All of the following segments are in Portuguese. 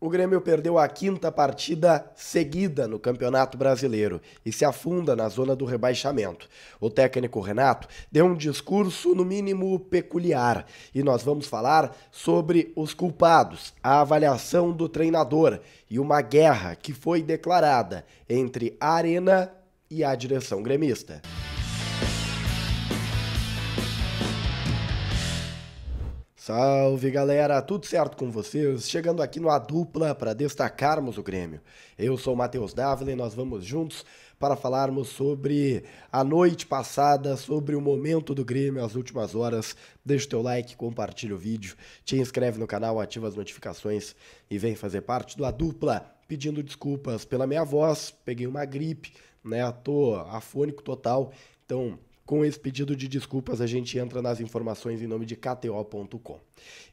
O Grêmio perdeu a quinta partida seguida no Campeonato Brasileiro e se afunda na zona do rebaixamento. O técnico Renato deu um discurso, no mínimo, peculiar e nós vamos falar sobre os culpados, a avaliação do treinador e uma guerra que foi declarada entre a Arena e a direção gremista. Salve galera, tudo certo com vocês? Chegando aqui no A Dupla para destacarmos o Grêmio. Eu sou o Matheus Dávila e nós vamos juntos para falarmos sobre a noite passada, sobre o momento do Grêmio, as últimas horas. Deixa o teu like, compartilha o vídeo, te inscreve no canal, ativa as notificações e vem fazer parte do A Dupla. Pedindo desculpas pela minha voz, peguei uma gripe, né? Tô afônico total, então com esse pedido de desculpas, a gente entra nas informações em nome de KTO.com.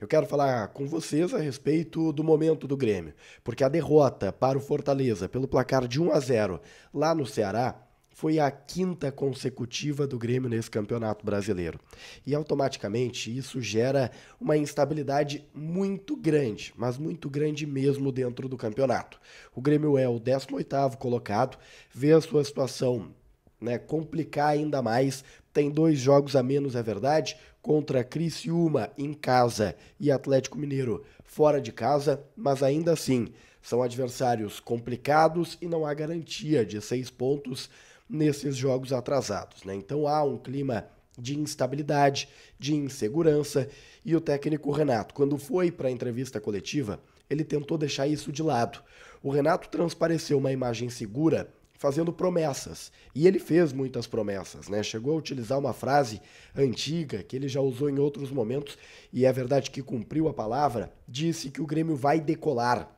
Eu quero falar com vocês a respeito do momento do Grêmio, porque a derrota para o Fortaleza pelo placar de 1 a 0 lá no Ceará foi a quinta consecutiva do Grêmio nesse campeonato brasileiro. E automaticamente isso gera uma instabilidade muito grande, mas muito grande mesmo dentro do campeonato. O Grêmio é o 18º colocado, vê a sua situação né, complicar ainda mais. Tem dois jogos a menos, é verdade, contra Criciúma em casa e Atlético Mineiro fora de casa, mas ainda assim são adversários complicados e não há garantia de seis pontos nesses jogos atrasados. Né? Então há um clima de instabilidade, de insegurança e o técnico Renato, quando foi para a entrevista coletiva, ele tentou deixar isso de lado. O Renato transpareceu uma imagem segura fazendo promessas. E ele fez muitas promessas, né? Chegou a utilizar uma frase antiga que ele já usou em outros momentos e é verdade que cumpriu a palavra, disse que o Grêmio vai decolar.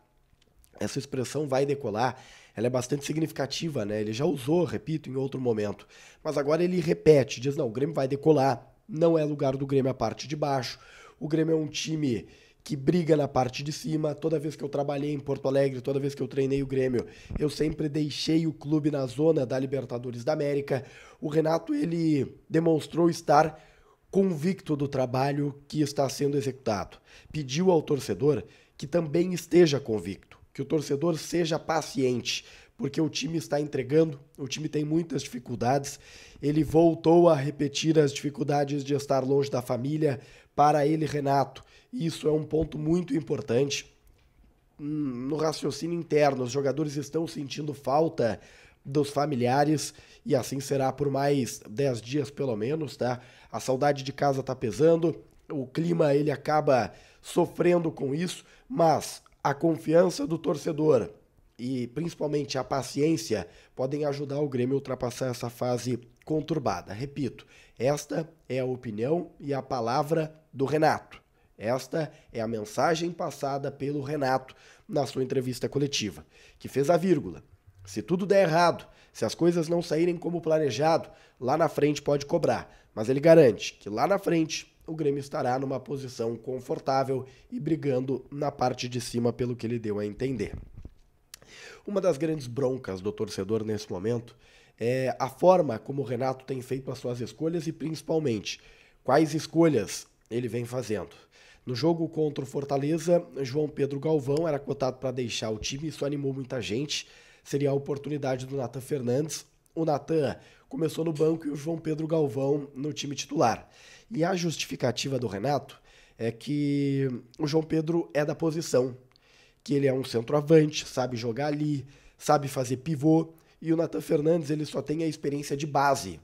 Essa expressão vai decolar, ela é bastante significativa, né? Ele já usou, repito, em outro momento, mas agora ele repete, diz: "Não, o Grêmio vai decolar. Não é lugar do Grêmio a parte de baixo. O Grêmio é um time que briga na parte de cima. Toda vez que eu trabalhei em Porto Alegre, toda vez que eu treinei o Grêmio, eu sempre deixei o clube na zona da Libertadores da América. O Renato, ele demonstrou estar convicto do trabalho que está sendo executado. Pediu ao torcedor que também esteja convicto, que o torcedor seja paciente, porque o time está entregando, o time tem muitas dificuldades. Ele voltou a repetir as dificuldades de estar longe da família para ele, Renato. Isso é um ponto muito importante. Hum, no raciocínio interno, os jogadores estão sentindo falta dos familiares e assim será por mais 10 dias pelo menos, tá? A saudade de casa está pesando, o clima ele acaba sofrendo com isso, mas a confiança do torcedor, e principalmente a paciência podem ajudar o Grêmio a ultrapassar essa fase conturbada. Repito, esta é a opinião e a palavra do Renato. Esta é a mensagem passada pelo Renato na sua entrevista coletiva, que fez a vírgula. Se tudo der errado, se as coisas não saírem como planejado, lá na frente pode cobrar, mas ele garante que lá na frente o Grêmio estará numa posição confortável e brigando na parte de cima, pelo que ele deu a entender. Uma das grandes broncas do torcedor nesse momento é a forma como o Renato tem feito as suas escolhas e principalmente quais escolhas ele vem fazendo. No jogo contra o Fortaleza, João Pedro Galvão era cotado para deixar o time, isso animou muita gente. Seria a oportunidade do Nathan Fernandes. O Nathan começou no banco e o João Pedro Galvão no time titular. E a justificativa do Renato é que o João Pedro é da posição, que ele é um centroavante, sabe jogar ali, sabe fazer pivô. E o Nathan Fernandes ele só tem a experiência de base.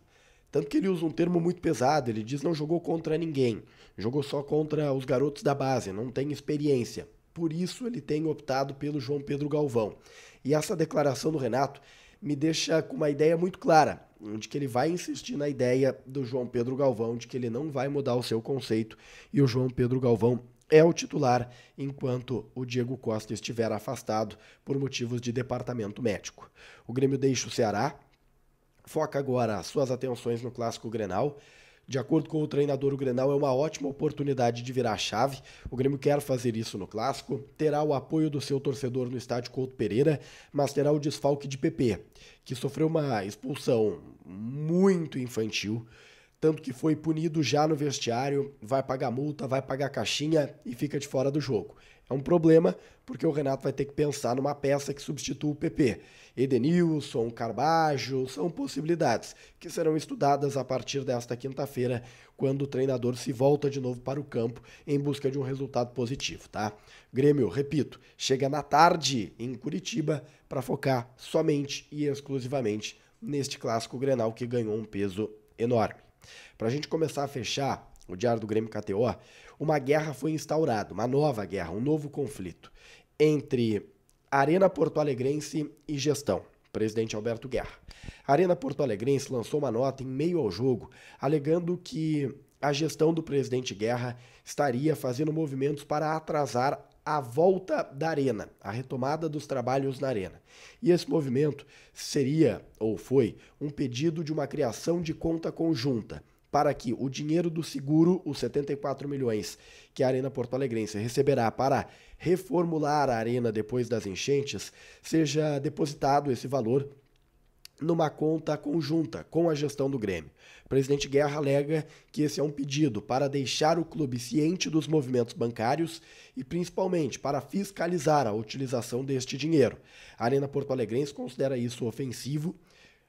Tanto que ele usa um termo muito pesado, ele diz não jogou contra ninguém, jogou só contra os garotos da base, não tem experiência. Por isso ele tem optado pelo João Pedro Galvão. E essa declaração do Renato me deixa com uma ideia muito clara, de que ele vai insistir na ideia do João Pedro Galvão, de que ele não vai mudar o seu conceito e o João Pedro Galvão é o titular, enquanto o Diego Costa estiver afastado por motivos de departamento médico. O Grêmio deixa o Ceará, foca agora suas atenções no clássico Grenal. De acordo com o treinador, o Grenal é uma ótima oportunidade de virar chave. O Grêmio quer fazer isso no clássico, terá o apoio do seu torcedor no estádio Couto Pereira, mas terá o desfalque de PP, que sofreu uma expulsão muito infantil tanto que foi punido já no vestiário, vai pagar multa, vai pagar caixinha e fica de fora do jogo. É um problema porque o Renato vai ter que pensar numa peça que substitua o PP. Edenilson, Carbajo, são possibilidades que serão estudadas a partir desta quinta-feira, quando o treinador se volta de novo para o campo em busca de um resultado positivo, tá? Grêmio, repito, chega na tarde em Curitiba para focar somente e exclusivamente neste clássico Grenal que ganhou um peso enorme. Para a gente começar a fechar o Diário do Grêmio KTO, uma guerra foi instaurada, uma nova guerra, um novo conflito entre Arena Porto Alegrense e gestão. Presidente Alberto Guerra. A Arena Porto Alegrense lançou uma nota em meio ao jogo, alegando que a gestão do presidente Guerra estaria fazendo movimentos para atrasar a volta da arena, a retomada dos trabalhos na arena. E esse movimento seria, ou foi, um pedido de uma criação de conta conjunta para que o dinheiro do seguro, os 74 milhões que a Arena Porto Alegrense receberá para reformular a arena depois das enchentes, seja depositado esse valor numa conta conjunta com a gestão do Grêmio. O presidente Guerra alega que esse é um pedido para deixar o clube ciente dos movimentos bancários e principalmente para fiscalizar a utilização deste dinheiro. A Arena Porto Alegrense considera isso ofensivo,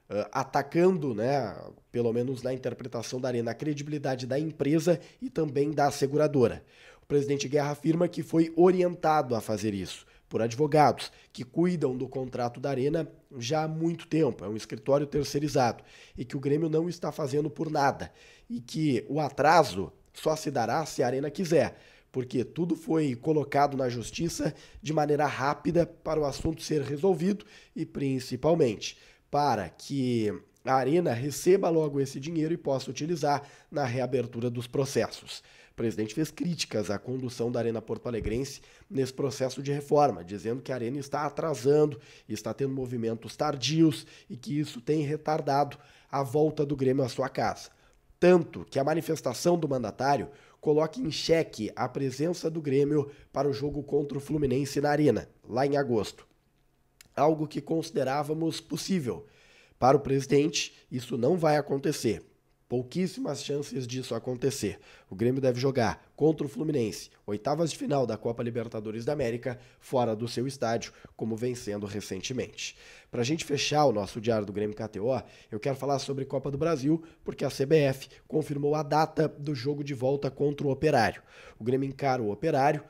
eh, atacando, né, pelo menos na interpretação da Arena, a credibilidade da empresa e também da seguradora. O presidente Guerra afirma que foi orientado a fazer isso por advogados, que cuidam do contrato da Arena já há muito tempo. É um escritório terceirizado e que o Grêmio não está fazendo por nada. E que o atraso só se dará se a Arena quiser, porque tudo foi colocado na justiça de maneira rápida para o assunto ser resolvido e principalmente para que a Arena receba logo esse dinheiro e possa utilizar na reabertura dos processos. O presidente fez críticas à condução da Arena Porto Alegrense nesse processo de reforma, dizendo que a Arena está atrasando, está tendo movimentos tardios e que isso tem retardado a volta do Grêmio à sua casa. Tanto que a manifestação do mandatário coloca em xeque a presença do Grêmio para o jogo contra o Fluminense na Arena, lá em agosto. Algo que considerávamos possível. Para o presidente, isso não vai acontecer. Pouquíssimas chances disso acontecer. O Grêmio deve jogar contra o Fluminense, oitavas de final da Copa Libertadores da América, fora do seu estádio, como vencendo recentemente. Para a gente fechar o nosso Diário do Grêmio KTO, eu quero falar sobre Copa do Brasil, porque a CBF confirmou a data do jogo de volta contra o Operário. O Grêmio encara o Operário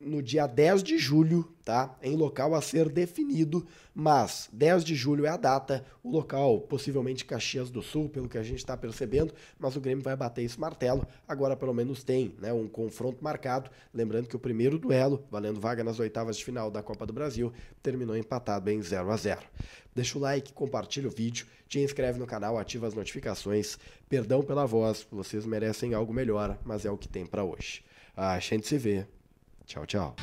no dia 10 de julho, tá? Em local a ser definido, mas 10 de julho é a data, o local possivelmente Caxias do Sul, pelo que a gente está percebendo, mas o Grêmio vai bater esse martelo. Agora pelo menos tem, né, um confronto marcado, lembrando que o primeiro duelo, valendo vaga nas oitavas de final da Copa do Brasil, terminou empatado em 0 a 0. Deixa o like, compartilha o vídeo, te inscreve no canal, ativa as notificações. Perdão pela voz, vocês merecem algo melhor, mas é o que tem para hoje. Ah, a gente se vê 瞧瞧。